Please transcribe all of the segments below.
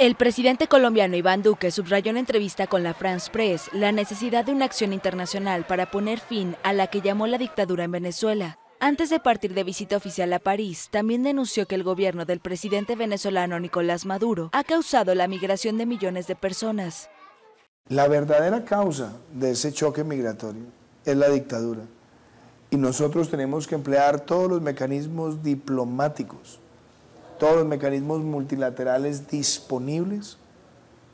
El presidente colombiano Iván Duque subrayó en entrevista con la France Press la necesidad de una acción internacional para poner fin a la que llamó la dictadura en Venezuela. Antes de partir de visita oficial a París, también denunció que el gobierno del presidente venezolano Nicolás Maduro ha causado la migración de millones de personas. La verdadera causa de ese choque migratorio es la dictadura y nosotros tenemos que emplear todos los mecanismos diplomáticos todos los mecanismos multilaterales disponibles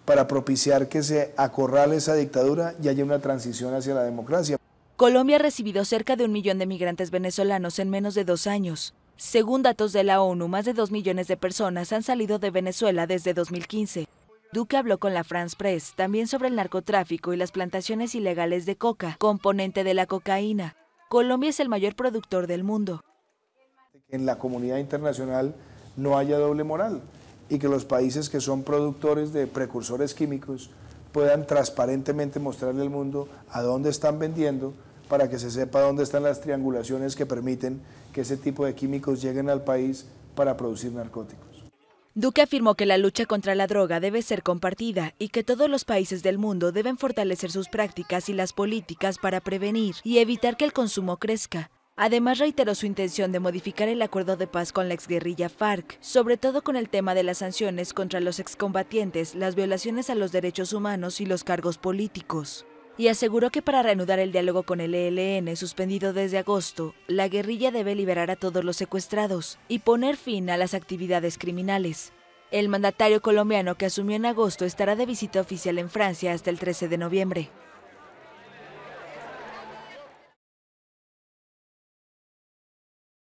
para propiciar que se acorrale esa dictadura y haya una transición hacia la democracia. Colombia ha recibido cerca de un millón de migrantes venezolanos en menos de dos años. Según datos de la ONU, más de dos millones de personas han salido de Venezuela desde 2015. Duque habló con la France Press también sobre el narcotráfico y las plantaciones ilegales de coca, componente de la cocaína. Colombia es el mayor productor del mundo. En la comunidad internacional no haya doble moral y que los países que son productores de precursores químicos puedan transparentemente mostrarle al mundo a dónde están vendiendo para que se sepa dónde están las triangulaciones que permiten que ese tipo de químicos lleguen al país para producir narcóticos. Duque afirmó que la lucha contra la droga debe ser compartida y que todos los países del mundo deben fortalecer sus prácticas y las políticas para prevenir y evitar que el consumo crezca. Además, reiteró su intención de modificar el acuerdo de paz con la exguerrilla FARC, sobre todo con el tema de las sanciones contra los excombatientes, las violaciones a los derechos humanos y los cargos políticos. Y aseguró que para reanudar el diálogo con el ELN suspendido desde agosto, la guerrilla debe liberar a todos los secuestrados y poner fin a las actividades criminales. El mandatario colombiano que asumió en agosto estará de visita oficial en Francia hasta el 13 de noviembre.